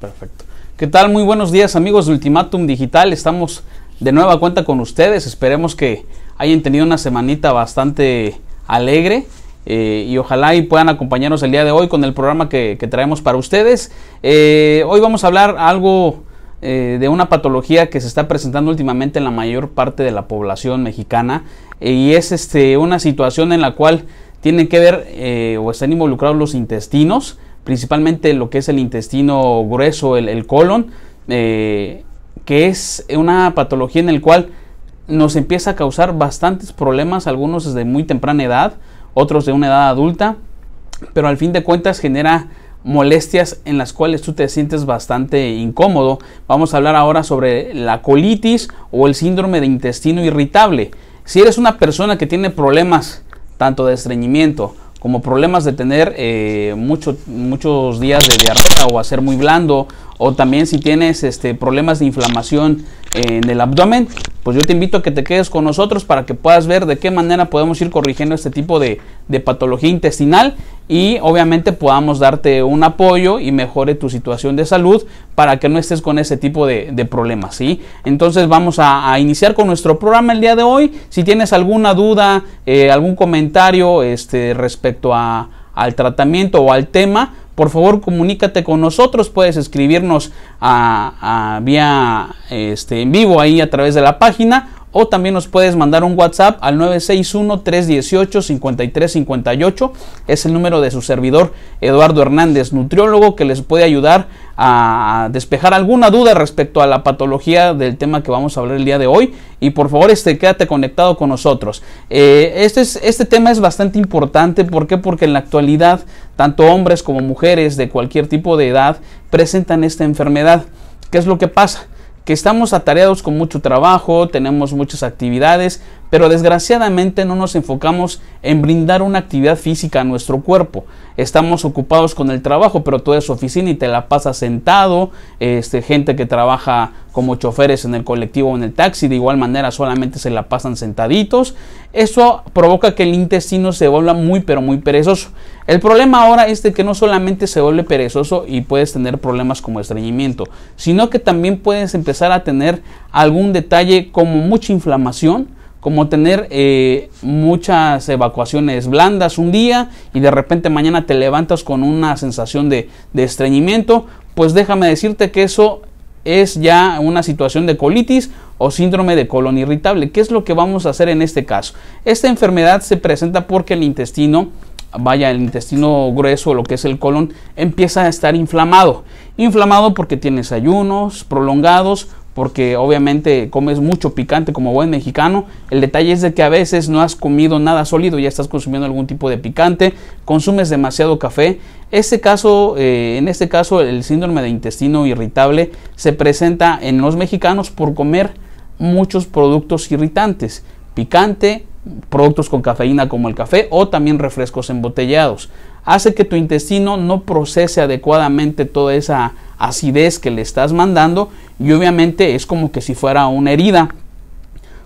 Perfecto. ¿Qué tal? Muy buenos días amigos de Ultimatum Digital. Estamos de nueva cuenta con ustedes. Esperemos que hayan tenido una semanita bastante alegre. Eh, y ojalá puedan acompañarnos el día de hoy con el programa que, traemos para ustedes. Eh, hoy vamos a hablar algo eh, de una patología que se está presentando últimamente en la mayor parte de la población mexicana y es este, una situación en la cual tienen que ver o están involucrados los intestinos principalmente lo que es el intestino grueso, el, colon, eh, que es una patología en la cual nos empieza a causar bastantes problemas, algunos desde muy temprana edad, otros de una edad adulta, pero al fin de cuentas genera molestias en las cuales tú te sientes bastante incómodo. Vamos a hablar ahora sobre la colitis o el síndrome de intestino irritable. Si eres una persona que tiene problemas tanto de estreñimiento como problemas de tener eh, muchos días de diarrea o hacer muy blando o también si tienes este, problemas de inflamación en el abdomen, pues yo te invito a que te quedes con nosotros para que puedas ver de qué manera podemos ir corrigiendo este tipo de, patología intestinal y obviamente podamos darte un apoyo y mejore tu situación de salud para que no estés con ese tipo de, problemas. ¿sí? Entonces vamos a, iniciar con nuestro programa el día de hoy. Si tienes alguna duda, eh, algún comentario este, respecto al tratamiento o al tema, por favor comunícate con nosotros, puedes escribirnos a, vía este, en vivo ahí a través de la página o también nos puedes mandar un WhatsApp al 961-318-5358. Es el número de su servidor Eduardo Hernández, nutriólogo, que les puede ayudar a despejar alguna duda respecto a la patología del tema que vamos a hablar el día de hoy y por favor este, quédate conectado con nosotros eh, este, es, este tema es bastante importante ¿por qué? porque en la actualidad tanto hombres como mujeres de cualquier tipo de edad presentan esta enfermedad ¿qué es lo que pasa? que estamos atareados con mucho trabajo, tenemos muchas actividades, pero desgraciadamente no nos enfocamos en brindar una actividad física a nuestro cuerpo. Estamos ocupados con el trabajo, pero tú eres oficina y te la pasas sentado, este, gente que trabaja como choferes en el colectivo o en el taxi, de igual manera solamente se la pasan sentaditos. Eso provoca que el intestino se vuelva muy pero muy perezoso. El problema ahora es de que no solamente se vuelve perezoso y puedes tener problemas como estreñimiento, sino que también puedes empezar a tener algún detalle como mucha inflamación, como tener eh, muchas evacuaciones blandas un día y de repente mañana te levantas con una sensación de, de estreñimiento, pues déjame decirte que eso es ya una situación de colitis o síndrome de colon irritable. ¿Qué es lo que vamos a hacer en este caso? Esta enfermedad se presenta porque el intestino vaya, el intestino grueso, lo que es el colon, empieza a estar inflamado. Inflamado porque tienes ayunos prolongados, porque obviamente comes mucho picante como buen mexicano. El detalle es de que a veces no has comido nada sólido, ya estás consumiendo algún tipo de picante, consumes demasiado café. Este caso, eh, en este caso, el síndrome de intestino irritable se presenta en los mexicanos por comer muchos productos irritantes, picante, productos con cafeína como el café o también refrescos embotellados. Hace que tu intestino no procese adecuadamente toda esa acidez que le estás mandando y obviamente es como que si fuera una herida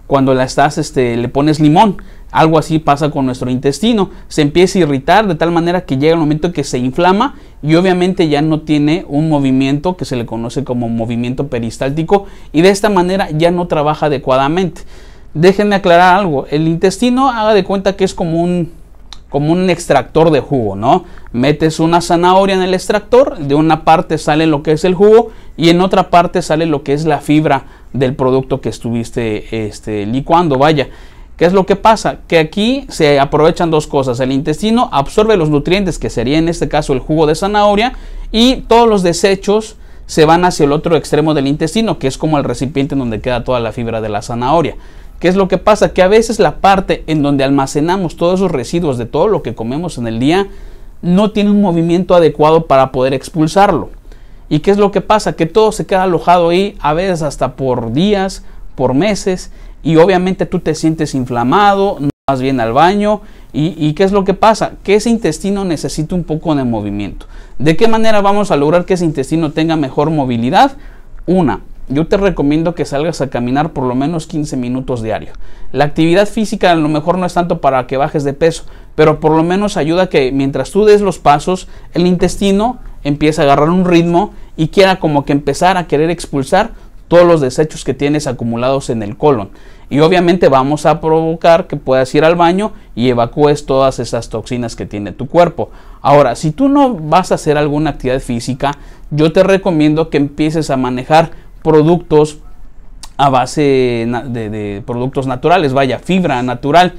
cuando la estás este, le pones limón. Algo así pasa con nuestro intestino, se empieza a irritar de tal manera que llega el momento que se inflama y obviamente ya no tiene un movimiento que se le conoce como movimiento peristáltico y de esta manera ya no trabaja adecuadamente déjenme aclarar algo. El intestino haga de cuenta que es como un, como un extractor de jugo, ¿no? Metes una zanahoria en el extractor, de una parte sale lo que es el jugo y en otra parte sale lo que es la fibra del producto que estuviste este, licuando, vaya. ¿Qué es lo que pasa? Que aquí se aprovechan dos cosas. El intestino absorbe los nutrientes, que sería en este caso el jugo de zanahoria, y todos los desechos se van hacia el otro extremo del intestino, que es como el recipiente en donde queda toda la fibra de la zanahoria. ¿Qué es lo que pasa? Que a veces la parte en donde almacenamos todos esos residuos de todo lo que comemos en el día no tiene un movimiento adecuado para poder expulsarlo. ¿Y qué es lo que pasa? Que todo se queda alojado ahí, a veces hasta por días, por meses, y obviamente tú te sientes inflamado, no vas bien al baño, y, y, qué es lo que pasa? Que ese intestino necesita un poco de movimiento. ¿De qué manera vamos a lograr que ese intestino tenga mejor movilidad? Una, yo te recomiendo que salgas a caminar por lo menos 15 minutos diario. La actividad física a lo mejor no es tanto para que bajes de peso, pero por lo menos ayuda a que mientras tú des los pasos, el intestino empiece a agarrar un ritmo y quiera como que empezar a querer expulsar todos los desechos que tienes acumulados en el colon. Y obviamente vamos a provocar que puedas ir al baño y evacúes todas esas toxinas que tiene tu cuerpo. Ahora, si tú no vas a hacer alguna actividad física, yo te recomiendo que empieces a manejar productos a base de, productos naturales, vaya, fibra natural.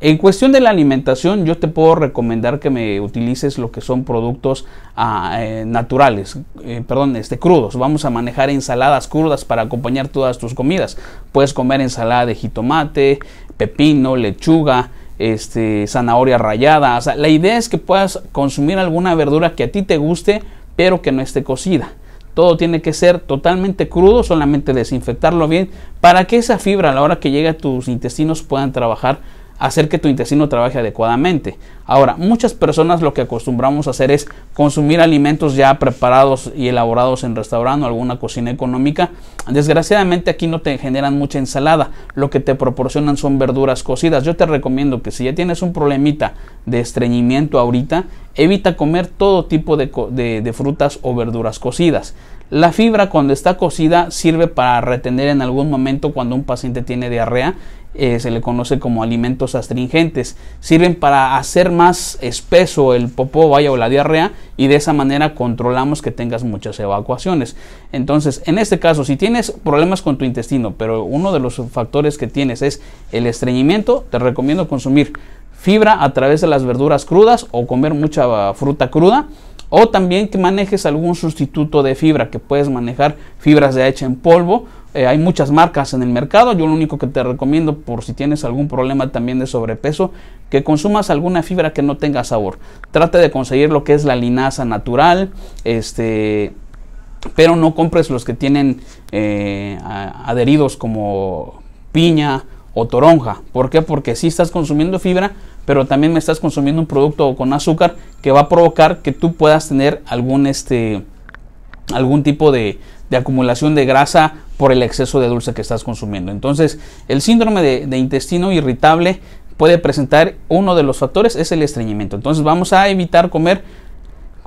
En cuestión de la alimentación, yo te puedo recomendar que me utilices lo que son productos ah, eh, naturales, eh, perdón, este, crudos. Vamos a manejar ensaladas crudas para acompañar todas tus comidas. Puedes comer ensalada de jitomate, pepino, lechuga, este, zanahoria rallada. la idea es que puedas consumir alguna verdura que a ti te guste, pero que no esté cocida. Todo tiene que ser totalmente crudo, solamente desinfectarlo bien para que esa fibra a la hora que llegue a tus intestinos puedan trabajar hacer que tu intestino trabaje adecuadamente. Ahora, muchas personas lo que acostumbramos a hacer es consumir alimentos ya preparados y elaborados en restaurante o alguna cocina económica. Desgraciadamente aquí no te generan mucha ensalada, lo que te proporcionan son verduras cocidas. Yo te recomiendo que si ya tienes un problemita de estreñimiento ahorita, evita comer todo tipo de, frutas o verduras cocidas. La fibra cuando está cocida sirve para retener en algún momento cuando un paciente tiene diarrea. Eh, se le conoce como alimentos astringentes. Sirven para hacer más espeso el popó, vaya o la diarrea, y de esa manera controlamos que tengas muchas evacuaciones. Entonces, en este caso, si tienes problemas con tu intestino, pero uno de los factores que tienes es el estreñimiento, te recomiendo consumir fibra a través de las verduras crudas o comer mucha ah, fruta cruda o también que manejes algún sustituto de fibra, que puedes manejar fibras de hecha en polvo. Eh, hay muchas marcas en el mercado. Yo lo único que te recomiendo, por si tienes algún problema también de sobrepeso, que consumas alguna fibra que no tenga sabor. Trate de conseguir lo que es la linaza natural, este, pero no compres los que tienen eh, adheridos como piña o toronja. ¿Por qué? Porque si estás consumiendo fibra, pero también me estás consumiendo un producto con azúcar que va a provocar que tú puedas tener algún, este, algún tipo de, acumulación de grasa por el exceso de dulce que estás consumiendo. Entonces, el síndrome de, de intestino irritable puede presentar uno de los factores, es el estreñimiento. Entonces, vamos a evitar comer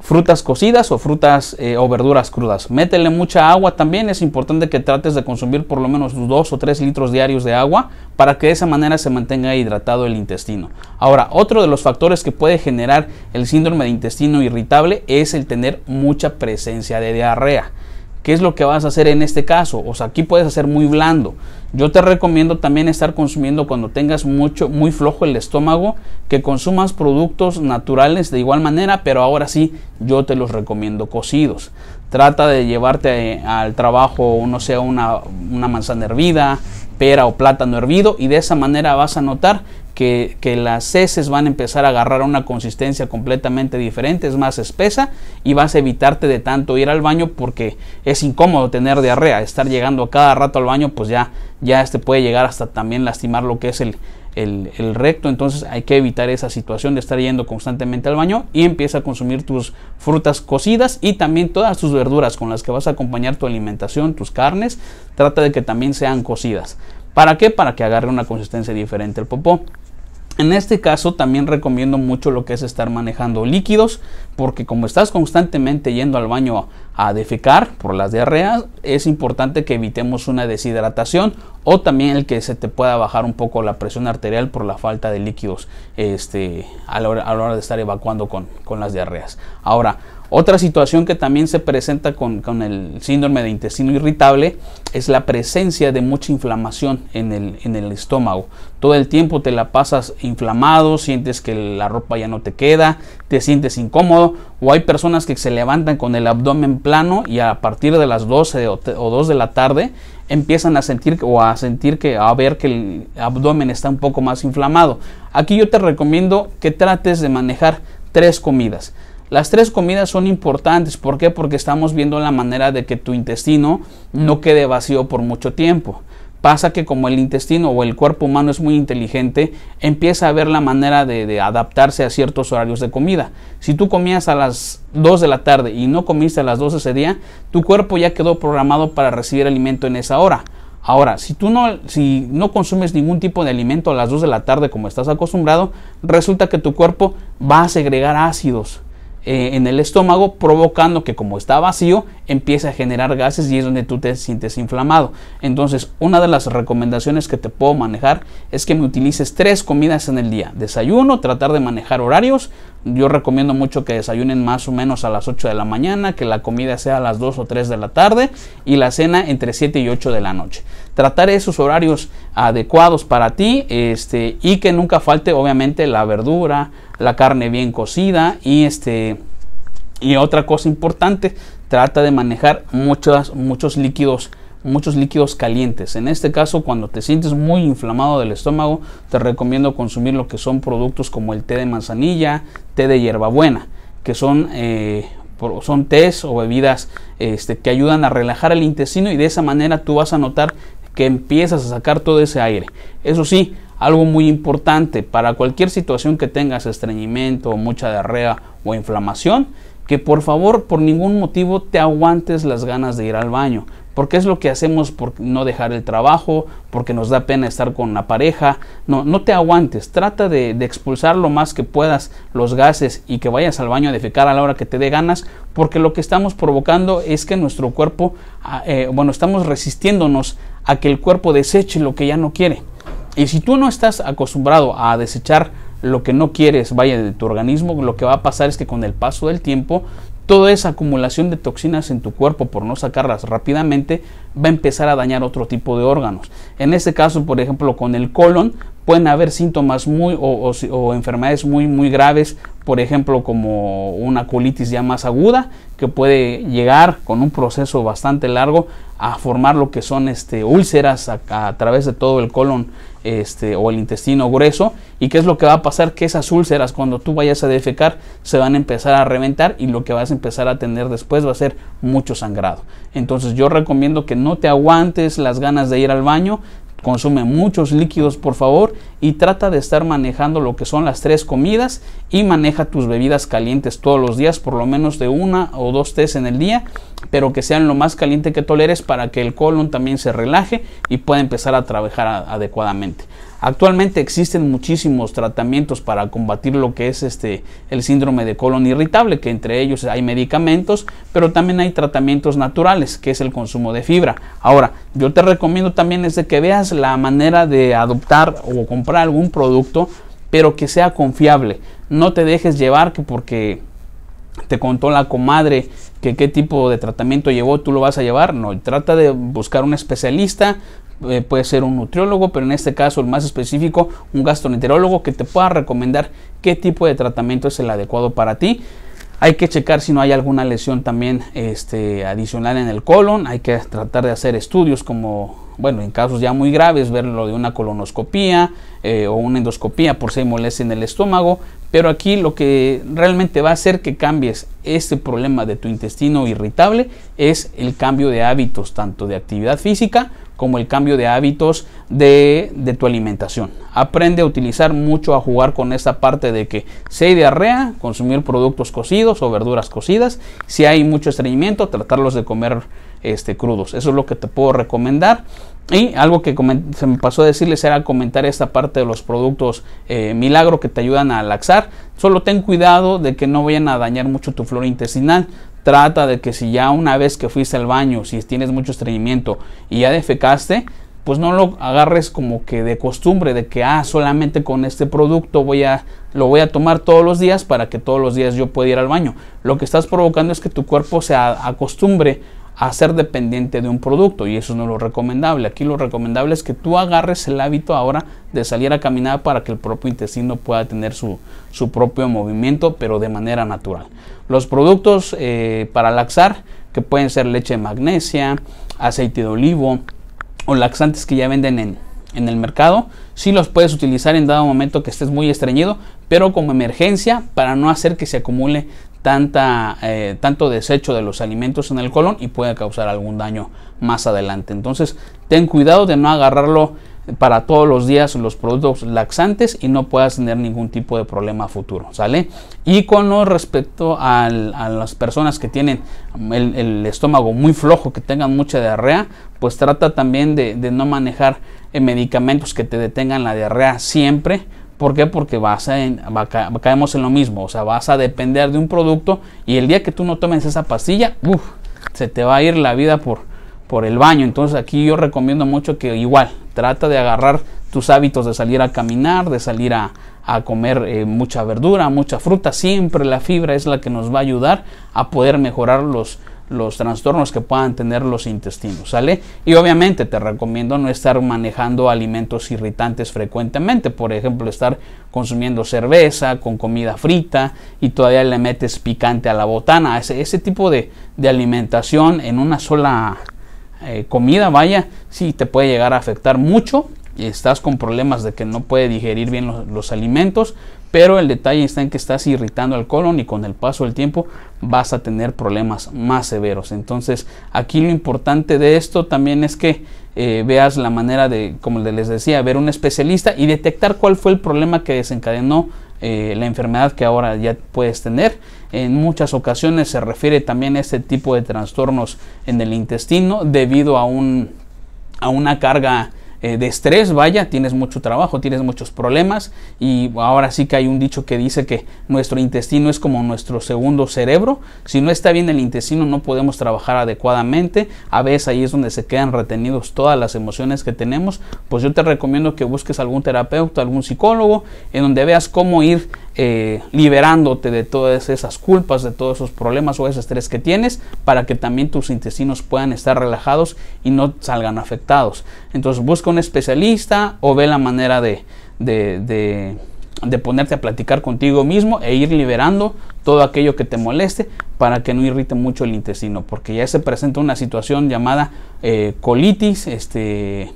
frutas cocidas o frutas eh, o verduras crudas. Métele mucha agua también, es importante que trates de consumir por lo menos 2 o 3 litros diarios de agua para que de esa manera se mantenga hidratado el intestino. Ahora, otro de los factores que puede generar el síndrome de intestino irritable es el tener mucha presencia de diarrea. ¿Qué es lo que vas a hacer en este caso? O sea, aquí puedes hacer muy blando. Yo te recomiendo también estar consumiendo cuando tengas mucho, muy flojo el estómago, que consumas productos naturales de igual manera, pero ahora sí, yo te los recomiendo cocidos. Trata de llevarte eh, al trabajo, no sea una, una manzana hervida, pera o plátano hervido, y de esa manera vas a notar que, las heces van a empezar a agarrar una consistencia completamente diferente, es más espesa y vas a evitarte de tanto ir al baño porque es incómodo tener diarrea, estar llegando cada rato al baño pues ya, ya este puede llegar hasta también lastimar lo que es el, el, recto, entonces hay que evitar esa situación de estar yendo constantemente al baño y empieza a consumir tus frutas cocidas y también todas tus verduras con las que vas a acompañar tu alimentación, tus carnes, trata de que también sean cocidas. ¿Para qué? Para que agarre una consistencia diferente el popó. En este caso también recomiendo mucho lo que es estar manejando líquidos, porque como estás constantemente yendo al baño a defecar por las diarreas, es importante que evitemos una deshidratación o también el que se te pueda bajar un poco la presión arterial por la falta de líquidos este, a, la hora, de estar evacuando con, con las diarreas. Ahora, otra situación que también se presenta con, el síndrome de intestino irritable es la presencia de mucha inflamación en el, estómago. Todo el tiempo te la pasas inflamado, sientes que la ropa ya no te queda, te sientes incómodo o hay personas que se levantan con el abdomen plano y a partir de las 12 o, 2 de la tarde empiezan a sentir o a sentir que a ver que el abdomen está un poco más inflamado. Aquí yo te recomiendo que trates de manejar tres comidas. Las tres comidas son importantes. ¿Por qué? Porque estamos viendo la manera de que tu intestino no quede vacío por mucho tiempo. Pasa que como el intestino o el cuerpo humano es muy inteligente, empieza a ver la manera de, adaptarse a ciertos horarios de comida. Si tú comías a las 2 de la tarde y no comiste a las 12 ese día, tu cuerpo ya quedó programado para recibir alimento en esa hora. Ahora, si tú no, si no consumes ningún tipo de alimento a las 2 de la tarde como estás acostumbrado, resulta que tu cuerpo va a segregar ácidos eh, en el estómago, provocando que como está vacío, empiece a generar gases y es donde tú te sientes inflamado. Entonces, una de las recomendaciones que te puedo manejar es que me utilices tres comidas en el día. Desayuno, tratar de manejar horarios. Yo recomiendo mucho que desayunen más o menos a las 8 de la mañana, que la comida sea a las 2 o 3 de la tarde y la cena entre 7 y 8 de la noche. Tratar esos horarios adecuados para ti este, y que nunca falte obviamente la verdura, la carne bien cocida y este y otra cosa importante trata de manejar muchas, muchos líquidos muchos líquidos calientes. En este caso, cuando te sientes muy inflamado del estómago, te recomiendo consumir lo que son productos como el té de manzanilla, té de hierbabuena, que son, eh, son tés o bebidas este, que ayudan a relajar el intestino y de esa manera tú vas a notar que empiezas a sacar todo ese aire. Eso sí, algo muy importante para cualquier situación que tengas estreñimiento, mucha diarrea o inflamación, que por favor por ningún motivo te aguantes las ganas de ir al baño, porque es lo que hacemos por no dejar el trabajo, porque nos da pena estar con la pareja. No, no te aguantes, trata de, expulsar lo más que puedas los gases y que vayas al baño a defecar a la hora que te dé ganas, porque lo que estamos provocando es que nuestro cuerpo, ah, eh, bueno, estamos resistiéndonos a que el cuerpo deseche lo que ya no quiere. Y si tú no estás acostumbrado a desechar lo que no quieres vaya de tu organismo, lo que va a pasar es que con el paso del tiempo, toda esa acumulación de toxinas en tu cuerpo por no sacarlas rápidamente va a empezar a dañar otro tipo de órganos. En este caso, por ejemplo, con el colon pueden haber síntomas muy o, enfermedades muy muy graves, por ejemplo, como una colitis ya más aguda que puede llegar con un proceso bastante largo a formar lo que son este, úlceras a través de todo el colon este, o el intestino grueso. ¿Y qué es lo que va a pasar? Que esas úlceras, cuando tú vayas a defecar, se van a empezar a reventar y lo que vas a empezar a tener después va a ser mucho sangrado. Entonces yo recomiendo que no te aguantes las ganas de ir al baño, consume muchos líquidos por favor y trata de estar manejando lo que son las tres comidas y maneja tus bebidas calientes todos los días, por lo menos de una o dos tés en el día, pero que sean lo más caliente que toleres para que el colon también se relaje y pueda empezar a trabajar adecuadamente. Actualmente existen muchísimos tratamientos para combatir lo que es este, el síndrome de colon irritable, que entre ellos hay medicamentos, pero también hay tratamientos naturales, que es el consumo de fibra. Ahora, yo te recomiendo también es de que veas la manera de adoptar o comprar algún producto, pero que sea confiable. No te dejes llevar que porque te contó la comadre que qué tipo de tratamiento llevó, tú lo vas a llevar. No, trata de buscar un especialista, eh, puede ser un nutriólogo, pero en este caso el más específico, un gastroenterólogo que te pueda recomendar qué tipo de tratamiento es el adecuado para ti. Hay que checar si no hay alguna lesión también este, adicional en el colon. Hay que tratar de hacer estudios como, bueno, en casos ya muy graves, ver lo de una colonoscopía eh, o una endoscopía por si hay molestia en el estómago. Pero aquí lo que realmente va a hacer que cambies este problema de tu intestino irritable es el cambio de hábitos, tanto de actividad física como el cambio de hábitos de, tu alimentación. Aprende a utilizar mucho, a jugar con esta parte de que si hay diarrea, consumir productos cocidos o verduras cocidas. Si hay mucho estreñimiento, tratarlos de comer este, crudos. Eso es lo que te puedo recomendar. Y algo que se me pasó a decirles era comentar esta parte de los productos eh, milagro que te ayudan a laxar. Solo ten cuidado de que no vayan a dañar mucho tu flora intestinal. Trata de que si ya una vez que fuiste al baño, si tienes mucho estreñimiento y ya defecaste, pues no lo agarres como que de costumbre de que ah solamente con este producto voy a lo voy a tomar todos los días para que todos los días yo pueda ir al baño. Lo que estás provocando es que tu cuerpo se acostumbre a ser dependiente de un producto y eso no es lo recomendable. Aquí lo recomendable es que tú agarres el hábito ahora de salir a caminar para que el propio intestino pueda tener su, su propio movimiento pero de manera natural. Los productos eh, para laxar que pueden ser leche de magnesia, aceite de olivo o laxantes que ya venden en, en el mercado, si sí los puedes utilizar en dado momento que estés muy estreñido, pero como emergencia para no hacer que se acumule eh, tanto desecho de los alimentos en el colon y puede causar algún daño más adelante. Entonces, ten cuidado de no agarrarlo para todos los días los productos laxantes y no puedas tener ningún tipo de problema futuro, ¿sale? Y con respecto a las personas que tienen el, estómago muy flojo, que tengan mucha diarrea, pues trata también de, no manejar eh, medicamentos que te detengan la diarrea siempre ¿Por qué? Porque vas a, caemos en lo mismo, o sea, vas a depender de un producto y el día que tú no tomes esa pastilla, se te va a ir la vida por, por el baño. Entonces aquí yo recomiendo mucho que igual trata de agarrar tus hábitos de salir a caminar, de salir a, comer eh, mucha verdura, mucha fruta. Siempre la fibra es la que nos va a ayudar a poder mejorar los, los trastornos que puedan tener los intestinos, ¿sale? Y obviamente te recomiendo no estar manejando alimentos irritantes frecuentemente, por ejemplo, estar consumiendo cerveza con comida frita y todavía le metes picante a la botana, ese, ese tipo de, alimentación en una sola eh, comida, vaya, sí te puede llegar a afectar mucho, y estás con problemas de que no puede digerir bien los alimentos, pero el detalle está en que estás irritando al colon y con el paso del tiempo vas a tener problemas más severos. Entonces aquí lo importante de esto también es que eh, veas la manera de, como les decía, ver un especialista y detectar cuál fue el problema que desencadenó eh, la enfermedad que ahora ya puedes tener. En muchas ocasiones se refiere también a este tipo de trastornos en el intestino debido a, un, a una carga eh, de estrés, vaya, tienes mucho trabajo, tienes muchos problemas y ahora sí que hay un dicho que dice que nuestro intestino es como nuestro segundo cerebro, si no está bien el intestino no podemos trabajar adecuadamente, a veces ahí es donde se quedan retenidos todas las emociones que tenemos, pues yo te recomiendo que busques algún terapeuta, algún psicólogo, en donde veas cómo ir eh, liberándote de todas esas culpas, de todos esos problemas o ese estrés que tienes, para que también tus intestinos puedan estar relajados y no salgan afectados. Entonces busca un especialista o ve la manera de, ponerte a platicar contigo mismo e ir liberando todo aquello que te moleste para que no irrite mucho el intestino, porque ya se presenta una situación llamada eh, colitis, este, eh,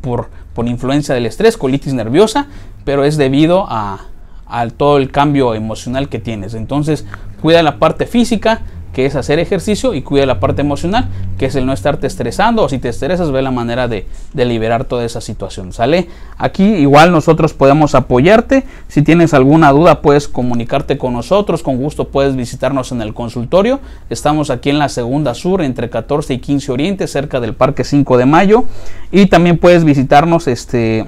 por, por influencia del estrés, colitis nerviosa, pero es debido a, al todo el cambio emocional que tienes. Entonces, cuida la parte física, que es hacer ejercicio, y cuida la parte emocional, que es el no estarte estresando, o si te estresas, ve la manera de, liberar toda esa situación. ¿Sale? Aquí igual nosotros podemos apoyarte. Si tienes alguna duda, puedes comunicarte con nosotros. Con gusto puedes visitarnos en el consultorio. Estamos aquí en la Segunda Sur, entre 14 y 15 Oriente, cerca del Parque 5 de Mayo. Y también puedes visitarnos, este,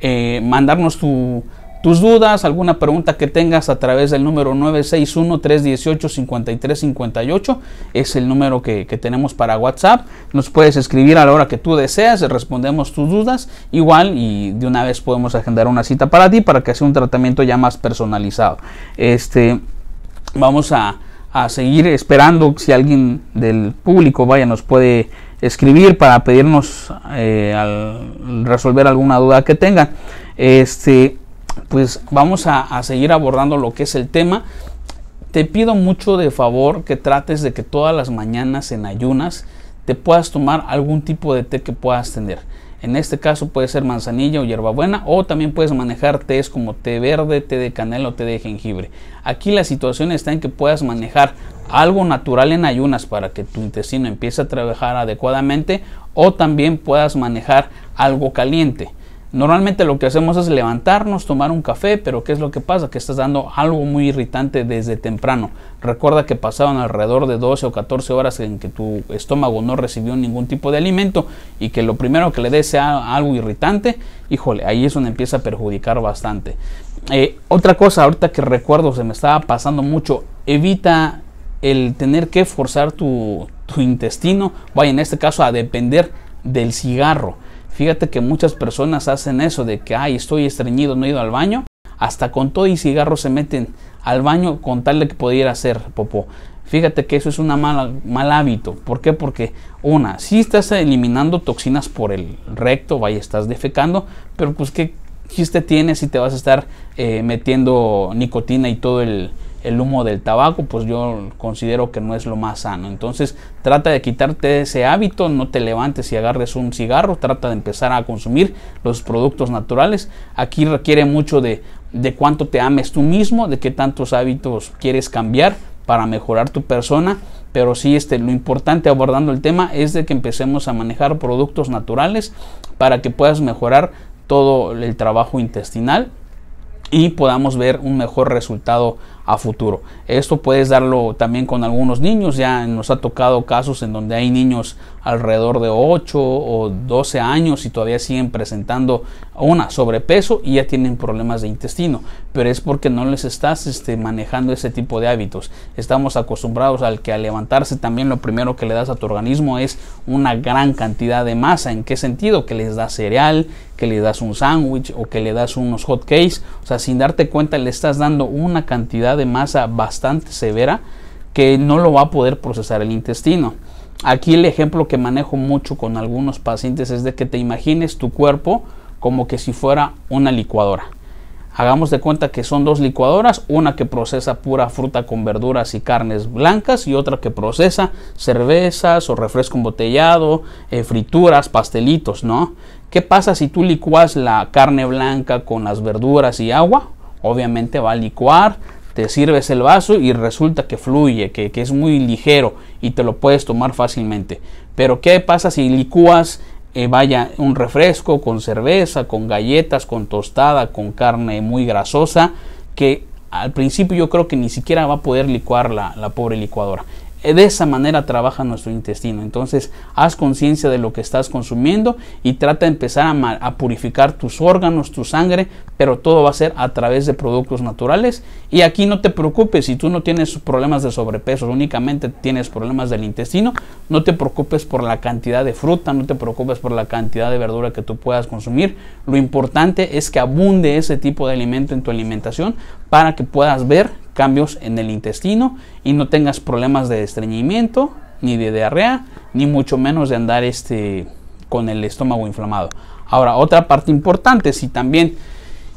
eh, mandarnos tu tus dudas, alguna pregunta que tengas a través del número 961-318-5358. Es el número que, tenemos para WhatsApp. Nos puedes escribir a la hora que tú deseas, respondemos tus dudas igual y de una vez podemos agendar una cita para ti para que sea un tratamiento ya más personalizado. Este, vamos a, seguir esperando si alguien del público vaya nos puede escribir para pedirnos eh, resolver alguna duda que tengan. Este, pues vamos a, seguir abordando lo que es el tema. Te pido mucho de favor que trates de que todas las mañanas en ayunas te puedas tomar algún tipo de té que puedas tener. En este caso puede ser manzanilla o hierbabuena o también puedes manejar tés como té verde, té de canela o té de jengibre. Aquí la situación está en que puedas manejar algo natural en ayunas para que tu intestino empiece a trabajar adecuadamente o también puedas manejar algo caliente. Normalmente lo que hacemos es levantarnos, tomar un café, pero ¿qué es lo que pasa? Que estás dando algo muy irritante desde temprano. Recuerda que pasaban alrededor de 12 o 14 horas en que tu estómago no recibió ningún tipo de alimento y que lo primero que le des sea algo irritante, híjole, ahí eso me empieza a perjudicar bastante. Eh, otra cosa ahorita que recuerdo, se me estaba pasando mucho, evita el tener que forzar tu, tu intestino, vaya en este caso a depender del cigarro Fíjate que muchas personas hacen eso de que, ay, estoy estreñido, no he ido al baño. Hasta con todo y cigarro se meten al baño con tal de que pudiera hacer popó. Fíjate que eso es un mal hábito. ¿Por qué? Porque una, si estás eliminando toxinas por el recto, vaya, estás defecando, pero pues qué chiste tienes si te vas a estar eh, metiendo nicotina y todo el, el humo del tabaco, pues yo considero que no es lo más sano. Entonces trata de quitarte ese hábito, no te levantes y agarres un cigarro, trata de empezar a consumir los productos naturales. Aquí requiere mucho de, cuánto te ames tú mismo, de qué tantos hábitos quieres cambiar para mejorar tu persona. Pero sí, este, lo importante abordando el tema es de que empecemos a manejar productos naturales para que puedas mejorar todo el trabajo intestinal y podamos ver un mejor resultado futuro. Esto puedes darlo también con algunos niños, ya nos ha tocado casos en donde hay niños alrededor de 8 o 12 años y todavía siguen presentando una sobrepeso y ya tienen problemas de intestino, pero es porque no les estás este, manejando ese tipo de hábitos. Estamos acostumbrados al que al levantarse también lo primero que le das a tu organismo es una gran cantidad de masa. ¿En qué sentido? Que les das cereal, que le das un sándwich o que le das unos hot cakes, o sea, sin darte cuenta le estás dando una cantidad de masa bastante severa que no lo va a poder procesar el intestino. Aquí el ejemplo que manejo mucho con algunos pacientes es de que te imagines tu cuerpo como que si fuera una licuadora. Hagamos de cuenta que son dos licuadoras, una que procesa pura fruta con verduras y carnes blancas y otra que procesa cervezas o refresco embotellado, eh, frituras, pastelitos, ¿no? ¿Qué pasa si tú licuas la carne blanca con las verduras y agua? Obviamente va a licuar, te sirves el vaso y resulta que fluye, que, es muy ligero y te lo puedes tomar fácilmente. Pero ¿qué pasa si licúas, eh, vaya, un refresco con cerveza, con galletas, con tostada, con carne muy grasosa? Que al principio yo creo que ni siquiera va a poder licuar la, la pobre licuadora de esa manera trabaja nuestro intestino. Entonces, haz conciencia de lo que estás consumiendo y trata de empezar a, purificar tus órganos, tu sangre, pero todo va a ser a través de productos naturales. Y aquí no te preocupes, si tú no tienes problemas de sobrepeso, únicamente tienes problemas del intestino, no te preocupes por la cantidad de fruta, no te preocupes por la cantidad de verdura que tú puedas consumir. Lo importante es que abunde ese tipo de alimento en tu alimentación para que puedas ver cambios en el intestino y no tengas problemas de estreñimiento, ni de diarrea, ni mucho menos de andar este, con el estómago inflamado. Ahora, otra parte importante, si también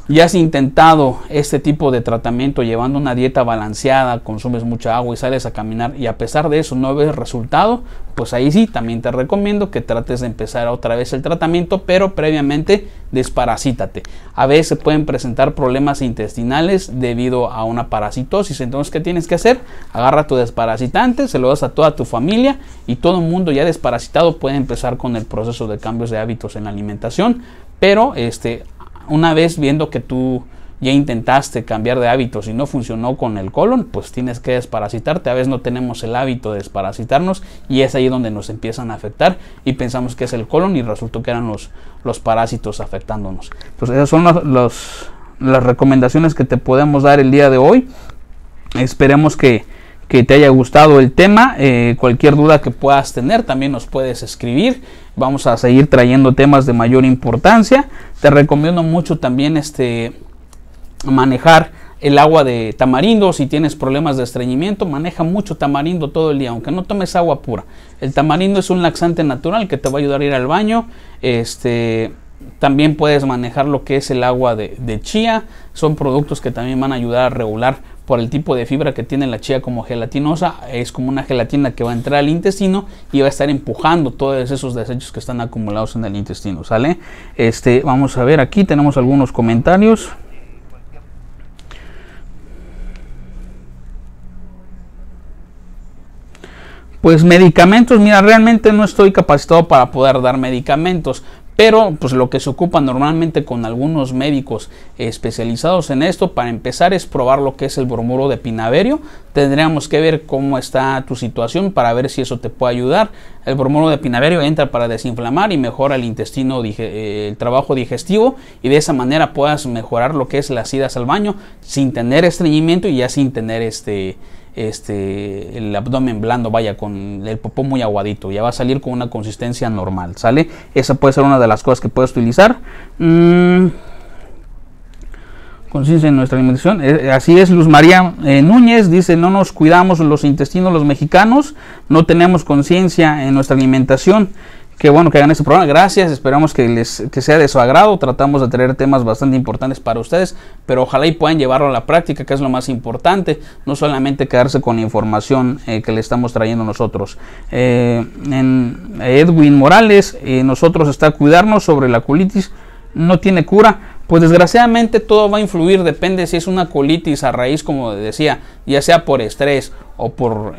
ya has intentado este tipo de tratamiento llevando una dieta balanceada, consumes mucha agua y sales a caminar y a pesar de eso no ves resultado, pues ahí sí, también te recomiendo que trates de empezar otra vez el tratamiento, pero previamente desparasítate. A veces se pueden presentar problemas intestinales debido a una parasitosis, entonces ¿qué tienes que hacer? Agarra tu desparasitante, se lo das a toda tu familia y todo el mundo ya desparasitado puede empezar con el proceso de cambios de hábitos en la alimentación, pero este una vez viendo que tú ya intentaste cambiar de hábitos y no funcionó con el colon, pues tienes que desparasitarte. A veces no tenemos el hábito de desparasitarnos y es ahí donde nos empiezan a afectar y pensamos que es el colon y resultó que eran los, parásitos afectándonos. Entonces esas son las recomendaciones que te podemos dar el día de hoy. Esperemos que, te haya gustado el tema. Eh, cualquier duda que puedas tener también nos puedes escribir. Vamos a seguir trayendo temas de mayor importancia. Te recomiendo mucho también este, manejar el agua de tamarindo, si tienes problemas de estreñimiento, maneja mucho tamarindo todo el día, aunque no tomes agua pura. El tamarindo es un laxante natural que te va a ayudar a ir al baño. Este, también puedes manejar lo que es el agua de, de chía. Son productos que también van a ayudar a regular por el tipo de fibra que tiene la chía como gelatinosa, es como una gelatina que va a entrar al intestino y va a estar empujando todos esos desechos que están acumulados en el intestino, ¿sale? Este, vamos a ver aquí, tenemos algunos comentarios. Pues medicamentos, mira, realmente no estoy capacitado para poder dar medicamentos, pero pues lo que se ocupa normalmente con algunos médicos especializados en esto para empezar es probar lo que es el bromuro de pinaverio. Tendríamos que ver cómo está tu situación para ver si eso te puede ayudar. El bromuro de pinaverio entra para desinflamar y mejora el intestino, eh, el trabajo digestivo y de esa manera puedas mejorar lo que es las idas al baño sin tener estreñimiento y ya sin tener este este, el abdomen blando, vaya, con el popó muy aguadito, ya va a salir con una consistencia normal, ¿sale? Esa puede ser una de las cosas que puedes utilizar. Mm, conciencia en nuestra alimentación. Eh, así es, Luz María eh, Núñez dice, no nos cuidamos los intestinos los mexicanos, no tenemos conciencia en nuestra alimentación que bueno que hagan este programa. Gracias. Esperamos que les que sea de su agrado. Tratamos de traer temas bastante importantes para ustedes, pero ojalá y puedan llevarlo a la práctica, que es lo más importante. No solamente quedarse con la información eh, que le estamos trayendo nosotros. Eh, en Edwin Morales, eh, nosotros está cuidarnos sobre la colitis. No tiene cura. Pues desgraciadamente todo va a influir. Depende si es una colitis a raíz, como decía, ya sea por estrés o por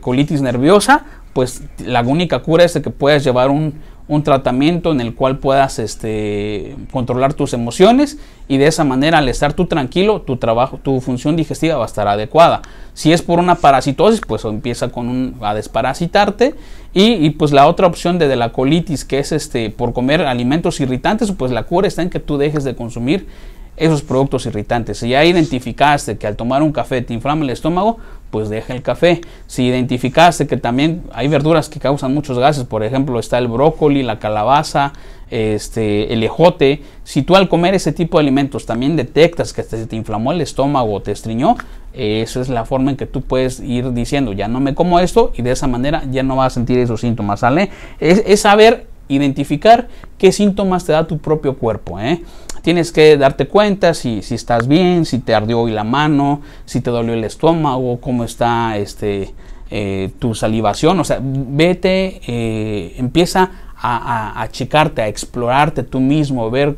colitis nerviosa pues la única cura es que puedas llevar un, tratamiento en el cual puedas este, controlar tus emociones y de esa manera al estar tú tranquilo tu trabajo tu función digestiva va a estar adecuada si es por una parasitosis pues empieza con un, a desparasitarte y, pues la otra opción de, la colitis que es este por comer alimentos irritantes pues la cura está en que tú dejes de consumir esos productos irritantes. Si ya identificaste que al tomar un café te inflama el estómago, pues deja el café. Si identificaste que también hay verduras que causan muchos gases, por ejemplo está el brócoli, la calabaza, este, el ejote, si tú al comer ese tipo de alimentos también detectas que te, inflamó el estómago o te estriñó, esa es la forma en que tú puedes ir diciendo, ya no me como esto y de esa manera ya no vas a sentir esos síntomas, ¿sale? Es, es saber identificar qué síntomas te da tu propio cuerpo, ¿eh? tienes que darte cuenta si, si estás bien, si te ardió hoy la mano, si te dolió el estómago, cómo está este, eh, tu salivación. O sea, vete, eh, empieza a, checarte, a explorarte tú mismo, ver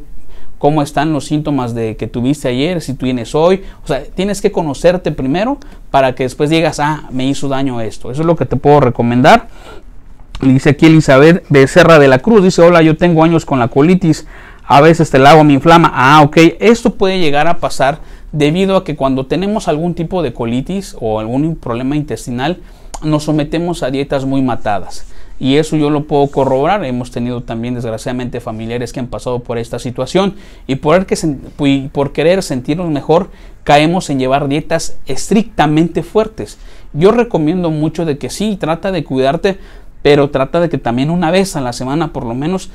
cómo están los síntomas de que tuviste ayer, si tienes hoy. O sea, tienes que conocerte primero para que después digas, ah, me hizo daño esto. Eso es lo que te puedo recomendar. Dice aquí Elizabeth Becerra de la Cruz, dice, hola, yo tengo años con la colitis, a veces el agua me inflama. Ah, ok, esto puede llegar a pasar debido a que cuando tenemos algún tipo de colitis o algún problema intestinal, nos sometemos a dietas muy matadas. Y eso yo lo puedo corroborar. Hemos tenido también, desgraciadamente, familiares que han pasado por esta situación. Y por, por querer sentirnos mejor, caemos en llevar dietas estrictamente fuertes. Yo recomiendo mucho de que sí, trata de cuidarte, pero trata de que también una vez a la semana, por lo menos,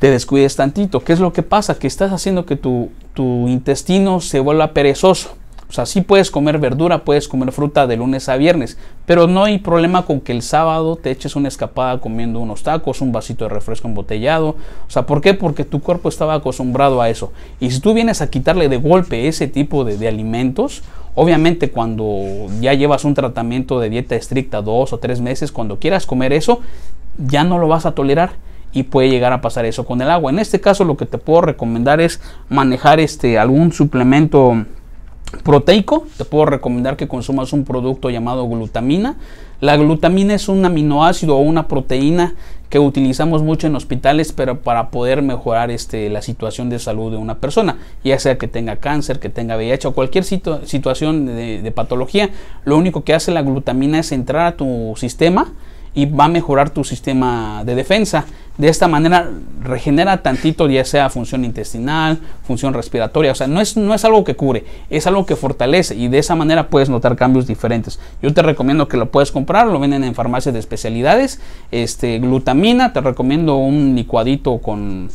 te descuides tantito. ¿Qué es lo que pasa? Que estás haciendo que tu, tu intestino se vuelva perezoso. O sea, sí puedes comer verdura, puedes comer fruta de lunes a viernes, pero no hay problema con que el sábado te eches una escapada comiendo unos tacos, un vasito de refresco embotellado. O sea, ¿por qué? Porque tu cuerpo estaba acostumbrado a eso. Y si tú vienes a quitarle de golpe ese tipo de, de alimentos, obviamente cuando ya llevas un tratamiento de dieta estricta dos o tres meses, cuando quieras comer eso, ya no lo vas a tolerar y puede llegar a pasar eso con el agua. En este caso lo que te puedo recomendar es manejar este algún suplemento proteico. Te puedo recomendar que consumas un producto llamado glutamina. La glutamina es un aminoácido o una proteína que utilizamos mucho en hospitales pero para poder mejorar este, la situación de salud de una persona, ya sea que tenga cáncer, que tenga VIH o cualquier situación de, de patología. Lo único que hace la glutamina es entrar a tu sistema, y va a mejorar tu sistema de defensa. De esta manera regenera tantito ya sea función intestinal, función respiratoria, o sea, no es, no es algo que cure, es algo que fortalece y de esa manera puedes notar cambios diferentes. Yo te recomiendo que lo puedes comprar, lo venden en farmacias de especialidades, este, glutamina, te recomiendo un licuadito con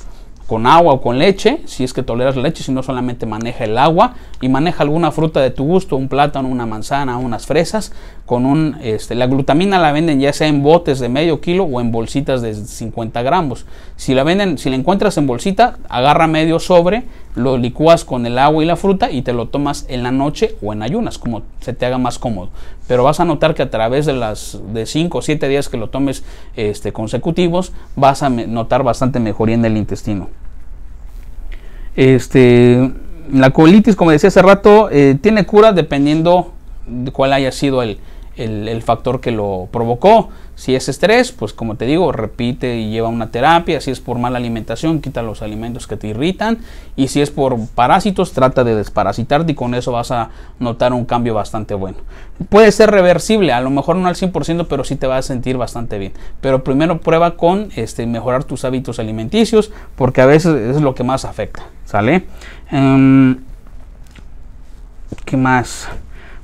con agua o con leche, si es que toleras la leche, si no solamente maneja el agua y maneja alguna fruta de tu gusto, un plátano, una manzana, unas fresas, con un, este, la glutamina la venden ya sea en botes de medio kilo o en bolsitas de 50 gramos. Si la venden, si la encuentras en bolsita, agarra medio sobre, lo licuas con el agua y la fruta y te lo tomas en la noche o en ayunas, como se te haga más cómodo. Pero vas a notar que a través de las de 5 o 7 días que lo tomes este, consecutivos, vas a notar bastante mejoría en el intestino. Este, la colitis, como decía hace rato, eh, tiene cura dependiendo de cuál haya sido el, el, factor que lo provocó. Si es estrés, pues como te digo, repite y lleva una terapia. Si es por mala alimentación, quita los alimentos que te irritan. Y si es por parásitos, trata de desparasitarte y con eso vas a notar un cambio bastante bueno. Puede ser reversible, a lo mejor no al 100%, pero sí te vas a sentir bastante bien. Pero primero prueba con este, mejorar tus hábitos alimenticios, porque a veces es lo que más afecta. ¿Sale? Em, ¿Qué más?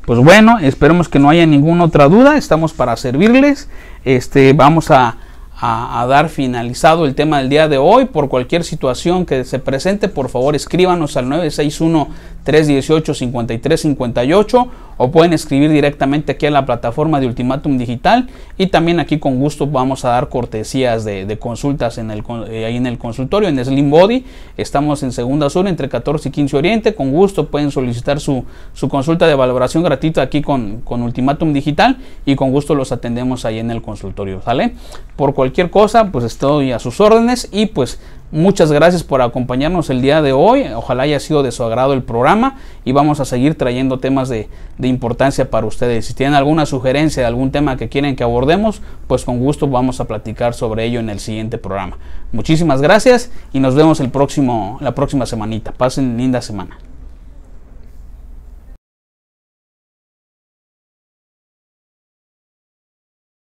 Pues bueno, esperemos que no haya ninguna otra duda. Estamos para servirles. Este, vamos a, dar finalizado el tema del día de hoy. Por cualquier situación que se presente, por favor escríbanos al 961 318-5358 o pueden escribir directamente aquí en la plataforma de Ultimátum Digital y también aquí con gusto vamos a dar cortesías de, consultas en el, eh, ahí en el consultorio en Slim Body. Estamos en Segunda Sur entre 14 y 15 Oriente. Con gusto pueden solicitar su, su consulta de valoración gratuita aquí con, con Ultimátum Digital y con gusto los atendemos ahí en el consultorio. ¿Sale? Por cualquier cosa pues estoy a sus órdenes y pues Muchas gracias por acompañarnos el día de hoy. Ojalá haya sido de su agrado el programa y vamos a seguir trayendo temas de, importancia para ustedes. Si tienen alguna sugerencia de algún tema que quieren que abordemos, pues con gusto vamos a platicar sobre ello en el siguiente programa. Muchísimas gracias y nos vemos el próximo, la próxima semanita. Pasen linda semana.